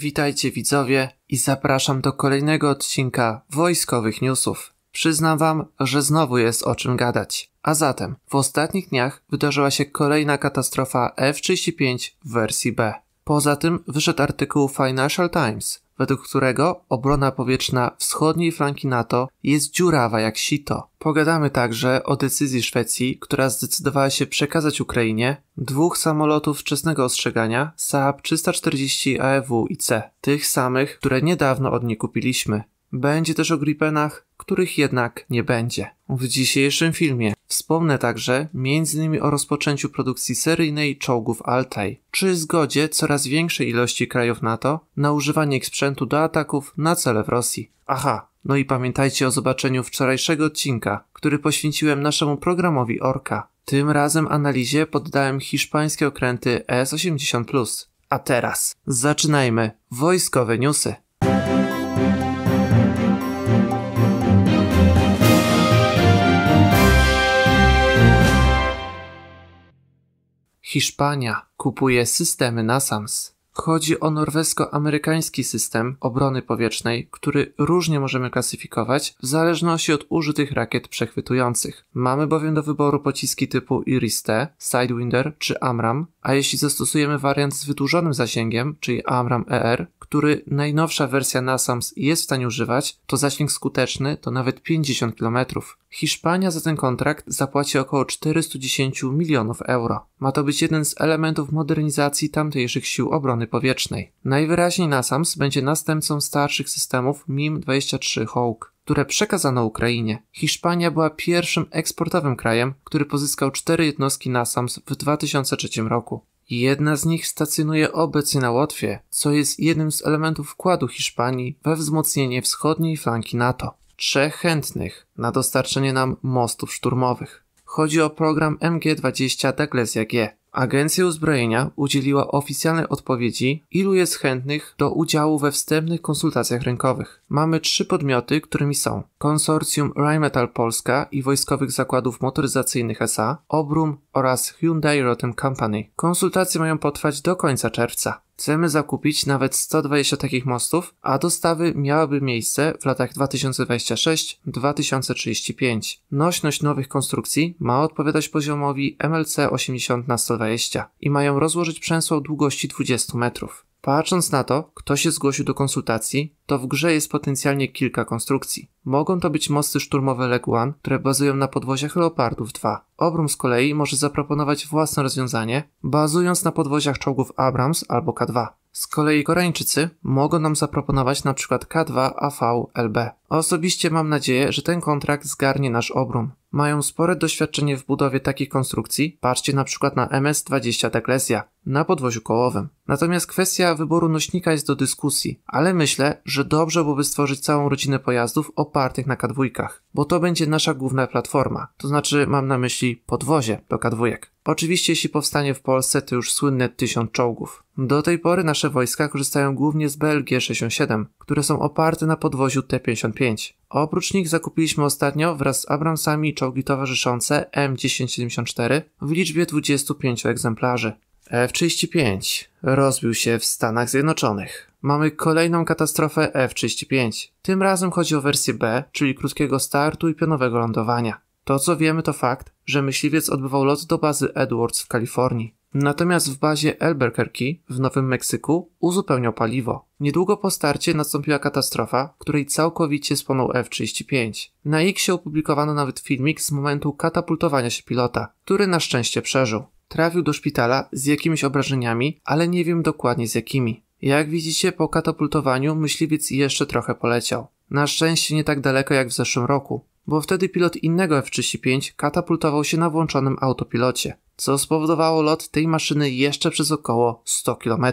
Witajcie widzowie i zapraszam do kolejnego odcinka Wojskowych Newsów. Przyznam wam, że znowu jest o czym gadać. A zatem, w ostatnich dniach wydarzyła się kolejna katastrofa F-35 w wersji B. Poza tym wyszedł artykuł Financial Times, według którego obrona powietrzna wschodniej flanki NATO jest dziurawa jak sito. Pogadamy także o decyzji Szwecji, która zdecydowała się przekazać Ukrainie dwóch samolotów wczesnego ostrzegania Saab 340 AEW i C, tych samych, które niedawno od niej kupiliśmy. Będzie też o Gripenach, których jednak nie będzie. W dzisiejszym filmie wspomnę także m.in. o rozpoczęciu produkcji seryjnej czołgów Altaj, czy zgodzie coraz większej ilości krajów NATO na używanie ich sprzętu do ataków na cele w Rosji. Aha, no i pamiętajcie o zobaczeniu wczorajszego odcinka, który poświęciłem naszemu programowi Orka. Tym razem analizie poddałem hiszpańskie okręty S-80+. A teraz zaczynajmy wojskowe newsy. Hiszpania kupuje systemy NASAMS. Chodzi o norwesko-amerykański system obrony powietrznej, który różnie możemy klasyfikować w zależności od użytych rakiet przechwytujących. Mamy bowiem do wyboru pociski typu Iris-T, Sidewinder czy Amram, a jeśli zastosujemy wariant z wydłużonym zasięgiem, czyli AMRAM ER, który najnowsza wersja NASAMS jest w stanie używać, to zasięg skuteczny to nawet 50 km. Hiszpania za ten kontrakt zapłaci około 410 milionów euro. Ma to być jeden z elementów modernizacji tamtejszych sił obrony powietrznej. Najwyraźniej NASAMS będzie następcą starszych systemów MIM-23 Hawk które przekazano Ukrainie. Hiszpania była pierwszym eksportowym krajem, który pozyskał cztery jednostki NASAMS w 2003 roku. Jedna z nich stacjonuje obecnie na Łotwie, co jest jednym z elementów wkładu Hiszpanii we wzmocnienie wschodniej flanki NATO. Trzech chętnych na dostarczenie nam mostów szturmowych. Chodzi o program MG20 Douglasia G, Agencja Uzbrojenia udzieliła oficjalnej odpowiedzi, ilu jest chętnych do udziału we wstępnych konsultacjach rynkowych. Mamy trzy podmioty, którymi są konsorcjum Rheinmetall Polska i Wojskowych Zakładów Motoryzacyjnych SA, Obrum oraz Hyundai Rotem Company. Konsultacje mają potrwać do końca czerwca. Chcemy zakupić nawet 120 takich mostów, a dostawy miałyby miejsce w latach 2026-2035. Nośność nowych konstrukcji ma odpowiadać poziomowi MLC 80 na 120 i mają rozłożyć przęsło długości 20 metrów. Patrząc na to, kto się zgłosił do konsultacji, to w grze jest potencjalnie kilka konstrukcji. Mogą to być mosty szturmowe Leguan, które bazują na podwoziach Leopardów 2. Obrum z kolei może zaproponować własne rozwiązanie, bazując na podwoziach czołgów Abrams albo K2. Z kolei Koreańczycy mogą nam zaproponować np. K2 AV LB. Osobiście mam nadzieję, że ten kontrakt zgarnie nasz obrum. Mają spore doświadczenie w budowie takich konstrukcji, patrzcie na przykład na MS-20 Teglesia na podwoziu kołowym. Natomiast kwestia wyboru nośnika jest do dyskusji, ale myślę, że dobrze byłoby stworzyć całą rodzinę pojazdów opartych na kadwójkach, bo to będzie nasza główna platforma, to znaczy mam na myśli podwozie do kadwójek. Oczywiście jeśli powstanie w Polsce to już słynne 1000 czołgów. Do tej pory nasze wojska korzystają głównie z BLG-67, które są oparte na podwoziu T-55. Oprócz nich zakupiliśmy ostatnio wraz z Abramsami czołgi towarzyszące M1074 w liczbie 25 egzemplarzy. F-35 rozbił się w Stanach Zjednoczonych. Mamy kolejną katastrofę F-35. Tym razem chodzi o wersję B, czyli krótkiego startu i pionowego lądowania. To co wiemy to fakt, że myśliwiec odbywał lot do bazy Edwards w Kalifornii. Natomiast w bazie Albuquerque w Nowym Meksyku uzupełniał paliwo. Niedługo po starcie nastąpiła katastrofa, w której całkowicie spłonął F-35. Na X opublikowano nawet filmik z momentu katapultowania się pilota, który na szczęście przeżył. Trafił do szpitala z jakimiś obrażeniami, ale nie wiem dokładnie z jakimi. Jak widzicie, po katapultowaniu myśliwiec jeszcze trochę poleciał. Na szczęście nie tak daleko jak w zeszłym roku bo wtedy pilot innego F-35 katapultował się na włączonym autopilocie, co spowodowało lot tej maszyny jeszcze przez około 100 km.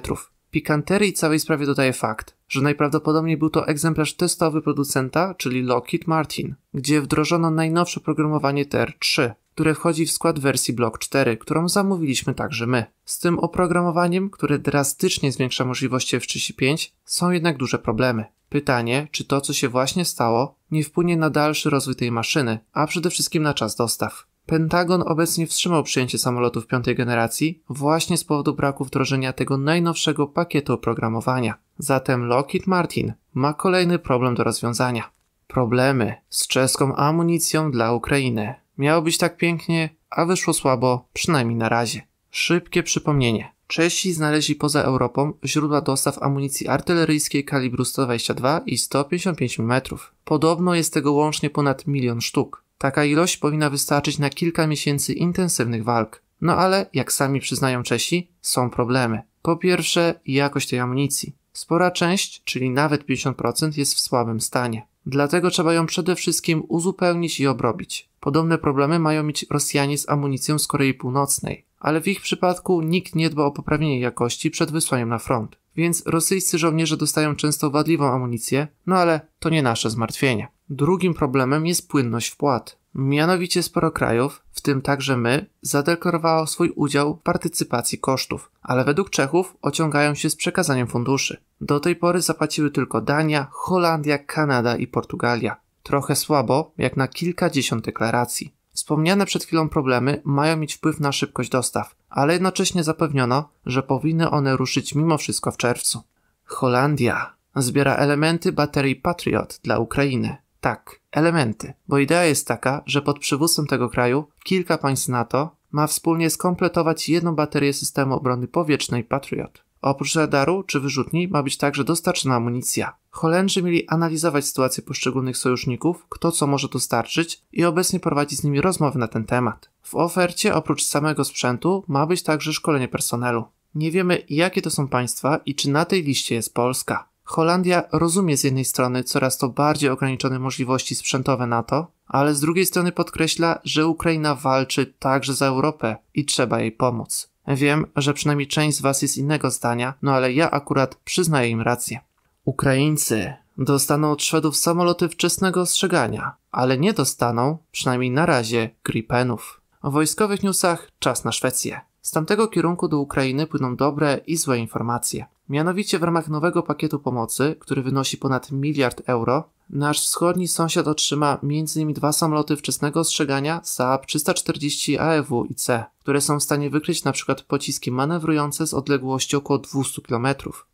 Pikanterii całej sprawie dodaje fakt, że najprawdopodobniej był to egzemplarz testowy producenta, czyli Lockheed Martin, gdzie wdrożono najnowsze programowanie TR-3, które wchodzi w skład wersji Block 4, którą zamówiliśmy także my. Z tym oprogramowaniem, które drastycznie zwiększa możliwości F35, są jednak duże problemy. Pytanie, czy to, co się właśnie stało, nie wpłynie na dalszy rozwój tej maszyny, a przede wszystkim na czas dostaw. Pentagon obecnie wstrzymał przyjęcie samolotów piątej generacji właśnie z powodu braku wdrożenia tego najnowszego pakietu oprogramowania. Zatem Lockheed Martin ma kolejny problem do rozwiązania. Problemy z czeską amunicją dla Ukrainy. Miało być tak pięknie, a wyszło słabo, przynajmniej na razie. Szybkie przypomnienie. Czesi znaleźli poza Europą źródła dostaw amunicji artyleryjskiej kalibru 122 i 155 mm. Podobno jest tego łącznie ponad milion sztuk. Taka ilość powinna wystarczyć na kilka miesięcy intensywnych walk. No ale, jak sami przyznają Czesi, są problemy. Po pierwsze, jakość tej amunicji. Spora część, czyli nawet 50%, jest w słabym stanie. Dlatego trzeba ją przede wszystkim uzupełnić i obrobić. Podobne problemy mają mieć Rosjanie z amunicją z Korei Północnej, ale w ich przypadku nikt nie dba o poprawienie jakości przed wysłaniem na front, więc rosyjscy żołnierze dostają często wadliwą amunicję, no ale to nie nasze zmartwienie. Drugim problemem jest płynność wpłat. Mianowicie sporo krajów, w tym także my, zadeklarowało swój udział w partycypacji kosztów, ale według Czechów ociągają się z przekazaniem funduszy. Do tej pory zapłaciły tylko Dania, Holandia, Kanada i Portugalia. Trochę słabo, jak na kilkadziesiąt deklaracji. Wspomniane przed chwilą problemy mają mieć wpływ na szybkość dostaw, ale jednocześnie zapewniono, że powinny one ruszyć mimo wszystko w czerwcu. Holandia zbiera elementy baterii Patriot dla Ukrainy tak, elementy, bo idea jest taka, że pod przywództwem tego kraju kilka państw NATO ma wspólnie skompletować jedną baterię systemu obrony powietrznej Patriot. Oprócz radaru czy wyrzutni ma być także dostarczona amunicja. Holendrzy mieli analizować sytuację poszczególnych sojuszników, kto co może dostarczyć i obecnie prowadzić z nimi rozmowy na ten temat. W ofercie oprócz samego sprzętu ma być także szkolenie personelu. Nie wiemy jakie to są państwa i czy na tej liście jest Polska. Holandia rozumie z jednej strony coraz to bardziej ograniczone możliwości sprzętowe NATO, ale z drugiej strony podkreśla, że Ukraina walczy także za Europę i trzeba jej pomóc. Wiem, że przynajmniej część z Was jest innego zdania, no ale ja akurat przyznaję im rację. Ukraińcy dostaną od Szwedów samoloty wczesnego ostrzegania, ale nie dostaną, przynajmniej na razie, Gripenów. O wojskowych newsach czas na Szwecję. Z tamtego kierunku do Ukrainy płyną dobre i złe informacje. Mianowicie w ramach nowego pakietu pomocy, który wynosi ponad miliard euro, nasz wschodni sąsiad otrzyma m.in. dwa samoloty wczesnego ostrzegania Saab 340 AEW i C, które są w stanie wykryć np. pociski manewrujące z odległości około 200 km.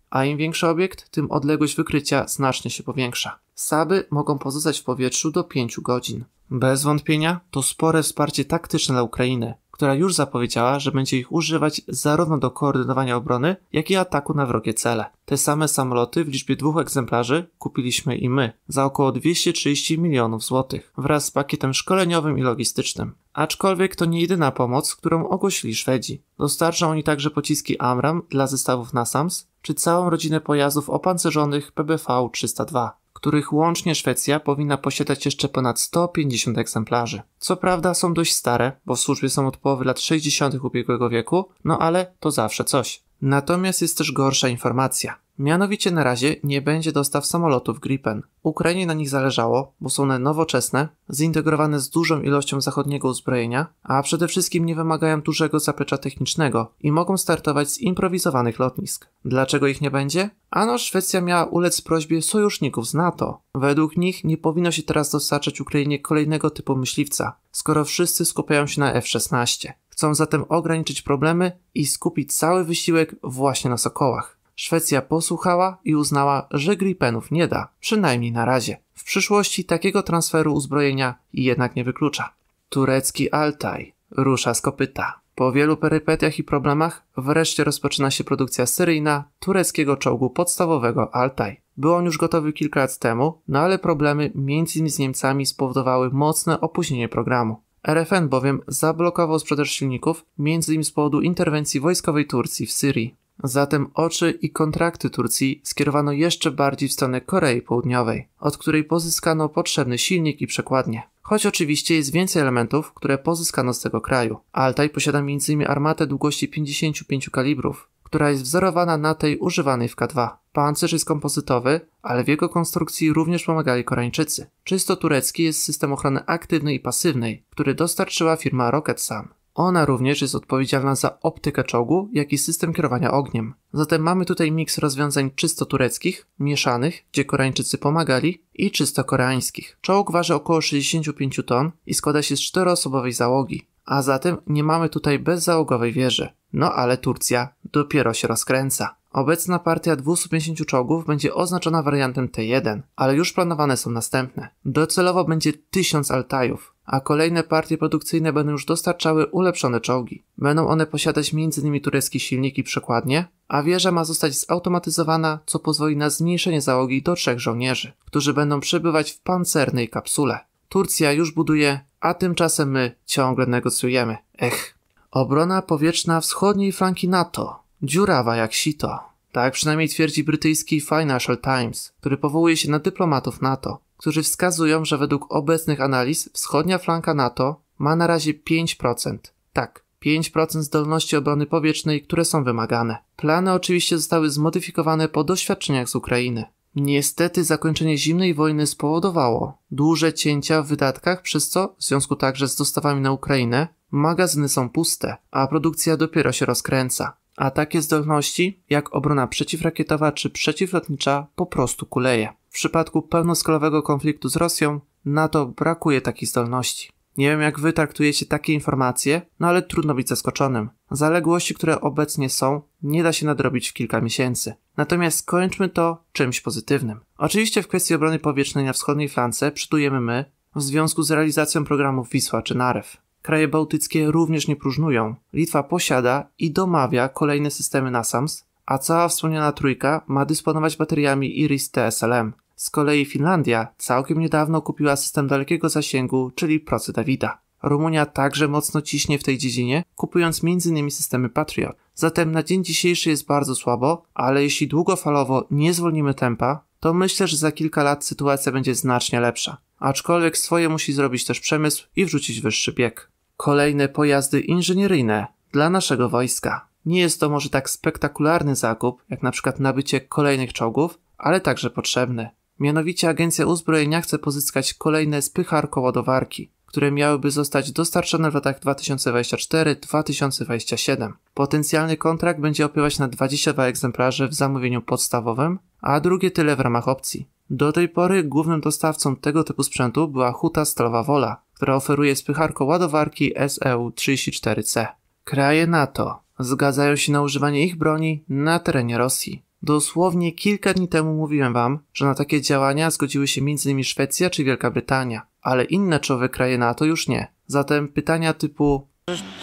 A im większy obiekt, tym odległość wykrycia znacznie się powiększa. Saby mogą pozostać w powietrzu do 5 godzin. Bez wątpienia to spore wsparcie taktyczne dla Ukrainy, która już zapowiedziała, że będzie ich używać zarówno do koordynowania obrony, jak i ataku na wrogie cele. Te same samoloty w liczbie dwóch egzemplarzy kupiliśmy i my za około 230 milionów złotych wraz z pakietem szkoleniowym i logistycznym. Aczkolwiek to nie jedyna pomoc, którą ogłosili Szwedzi. Dostarczą oni także pociski Amram dla zestawów NASAMS czy całą rodzinę pojazdów opancerzonych PBV-302 których łącznie Szwecja powinna posiadać jeszcze ponad 150 egzemplarzy. Co prawda są dość stare, bo w służbie są od połowy lat 60. ubiegłego wieku, no ale to zawsze coś. Natomiast jest też gorsza informacja. Mianowicie na razie nie będzie dostaw samolotów Gripen. Ukrainie na nich zależało, bo są one nowoczesne, zintegrowane z dużą ilością zachodniego uzbrojenia, a przede wszystkim nie wymagają dużego zaplecza technicznego i mogą startować z improwizowanych lotnisk. Dlaczego ich nie będzie? Ano Szwecja miała ulec prośbie sojuszników z NATO. Według nich nie powinno się teraz dostarczać Ukrainie kolejnego typu myśliwca, skoro wszyscy skupiają się na F-16. Chcą zatem ograniczyć problemy i skupić cały wysiłek właśnie na Sokołach. Szwecja posłuchała i uznała, że Gripenów nie da, przynajmniej na razie. W przyszłości takiego transferu uzbrojenia jednak nie wyklucza. Turecki Altaj rusza z kopyta. Po wielu perypetiach i problemach wreszcie rozpoczyna się produkcja seryjna tureckiego czołgu podstawowego Altaj. Był on już gotowy kilka lat temu, no ale problemy między innymi z Niemcami spowodowały mocne opóźnienie programu. RFN bowiem zablokował sprzedaż silników, między innymi z powodu interwencji wojskowej Turcji w Syrii. Zatem oczy i kontrakty Turcji skierowano jeszcze bardziej w stronę Korei Południowej, od której pozyskano potrzebny silnik i przekładnie. Choć oczywiście jest więcej elementów, które pozyskano z tego kraju. Altaj posiada m.in. armatę długości 55 kalibrów, która jest wzorowana na tej używanej w K2. Pancerz jest kompozytowy, ale w jego konstrukcji również pomagali Koreańczycy. Czysto turecki jest system ochrony aktywnej i pasywnej, który dostarczyła firma Rocket Sam. Ona również jest odpowiedzialna za optykę czołgu, jak i system kierowania ogniem. Zatem mamy tutaj miks rozwiązań czysto tureckich, mieszanych, gdzie Koreańczycy pomagali, i czysto koreańskich. Czołg waży około 65 ton i składa się z czteroosobowej załogi. A zatem nie mamy tutaj bezzałogowej wieży. No ale Turcja dopiero się rozkręca. Obecna partia 250 czołgów będzie oznaczona wariantem T1, ale już planowane są następne. Docelowo będzie 1000 altajów, a kolejne partie produkcyjne będą już dostarczały ulepszone czołgi. Będą one posiadać m.in. tureckie silniki przekładnie, a wieża ma zostać zautomatyzowana, co pozwoli na zmniejszenie załogi do trzech żołnierzy, którzy będą przebywać w pancernej kapsule. Turcja już buduje, a tymczasem my ciągle negocjujemy. Ech. Obrona powietrzna wschodniej flanki NATO. Dziurawa jak sito. Tak przynajmniej twierdzi brytyjski Financial Times, który powołuje się na dyplomatów NATO którzy wskazują, że według obecnych analiz wschodnia flanka NATO ma na razie 5%. Tak, 5% zdolności obrony powietrznej, które są wymagane. Plany oczywiście zostały zmodyfikowane po doświadczeniach z Ukrainy. Niestety zakończenie zimnej wojny spowodowało duże cięcia w wydatkach, przez co, w związku także z dostawami na Ukrainę, magazyny są puste, a produkcja dopiero się rozkręca. A takie zdolności, jak obrona przeciwrakietowa czy przeciwlotnicza, po prostu kuleje. W przypadku pełnoskalowego konfliktu z Rosją NATO brakuje takiej zdolności. Nie wiem jak wy traktujecie takie informacje, no ale trudno być zaskoczonym. Zaległości, które obecnie są, nie da się nadrobić w kilka miesięcy. Natomiast kończmy to czymś pozytywnym. Oczywiście w kwestii obrony powietrznej na wschodniej flance przytujemy my w związku z realizacją programów Wisła czy Narew. Kraje bałtyckie również nie próżnują. Litwa posiada i domawia kolejne systemy NASAMS, a cała wspomniana trójka ma dysponować bateriami Iris TSLM. Z kolei Finlandia całkiem niedawno kupiła system dalekiego zasięgu, czyli procy Davida. Rumunia także mocno ciśnie w tej dziedzinie, kupując m.in. systemy Patriot. Zatem na dzień dzisiejszy jest bardzo słabo, ale jeśli długofalowo nie zwolnimy tempa, to myślę, że za kilka lat sytuacja będzie znacznie lepsza. Aczkolwiek swoje musi zrobić też przemysł i wrzucić wyższy bieg. Kolejne pojazdy inżynieryjne dla naszego wojska. Nie jest to może tak spektakularny zakup, jak na przykład nabycie kolejnych czołgów, ale także potrzebny. Mianowicie agencja uzbrojenia chce pozyskać kolejne spycharko ładowarki, które miałyby zostać dostarczone w latach 2024-2027. Potencjalny kontrakt będzie opiewać na 22 egzemplarze w zamówieniu podstawowym, a drugie tyle w ramach opcji. Do tej pory głównym dostawcą tego typu sprzętu była Huta Stalowa Wola, która oferuje spycharko ładowarki SEU-34C. Kraje NATO zgadzają się na używanie ich broni na terenie Rosji. Dosłownie kilka dni temu mówiłem wam, że na takie działania zgodziły się m.in. Szwecja czy Wielka Brytania, ale inne czołowe kraje NATO już nie. Zatem pytania typu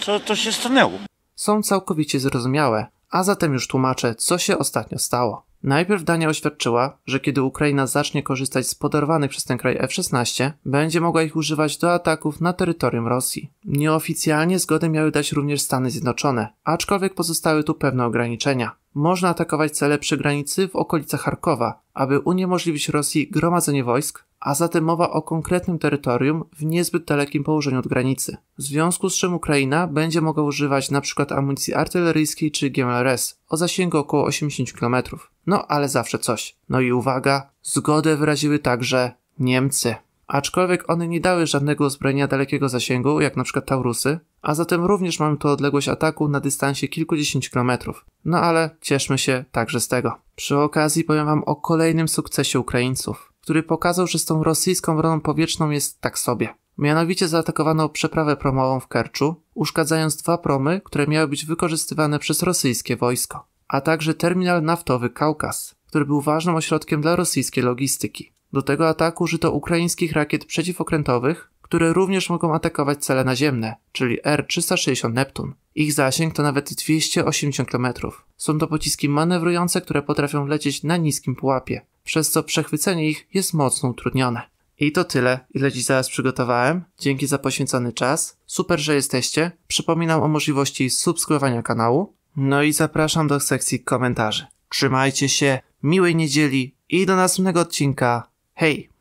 co to się stanęło? Są całkowicie zrozumiałe, a zatem już tłumaczę, co się ostatnio stało. Najpierw Dania oświadczyła, że kiedy Ukraina zacznie korzystać z podarwanych przez ten kraj F-16, będzie mogła ich używać do ataków na terytorium Rosji. Nieoficjalnie zgodę miały dać również Stany Zjednoczone, aczkolwiek pozostały tu pewne ograniczenia. Można atakować cele przy granicy w okolicach Charkowa, aby uniemożliwić Rosji gromadzenie wojsk a zatem mowa o konkretnym terytorium w niezbyt dalekim położeniu od granicy. W związku z czym Ukraina będzie mogła używać np. amunicji artyleryjskiej czy GMLRS o zasięgu około 80 km. No ale zawsze coś. No i uwaga, zgodę wyraziły także Niemcy. Aczkolwiek one nie dały żadnego uzbrojenia dalekiego zasięgu, jak np. Taurusy, a zatem również mamy tu odległość ataku na dystansie kilkudziesięciu kilometrów. No ale cieszmy się także z tego. Przy okazji powiem wam o kolejnym sukcesie Ukraińców który pokazał, że z tą rosyjską broną powietrzną jest tak sobie. Mianowicie zaatakowano przeprawę promową w Kerczu, uszkadzając dwa promy, które miały być wykorzystywane przez rosyjskie wojsko, a także terminal naftowy Kaukaz, który był ważnym ośrodkiem dla rosyjskiej logistyki. Do tego ataku użyto ukraińskich rakiet przeciwokrętowych, które również mogą atakować cele naziemne, czyli R-360 Neptun. Ich zasięg to nawet 280 km. Są to pociski manewrujące, które potrafią lecieć na niskim pułapie, przez co przechwycenie ich jest mocno utrudnione. I to tyle, ile dziś zaraz przygotowałem. Dzięki za poświęcony czas. Super, że jesteście. Przypominam o możliwości subskrybowania kanału. No i zapraszam do sekcji komentarzy. Trzymajcie się, miłej niedzieli i do następnego odcinka. Hej!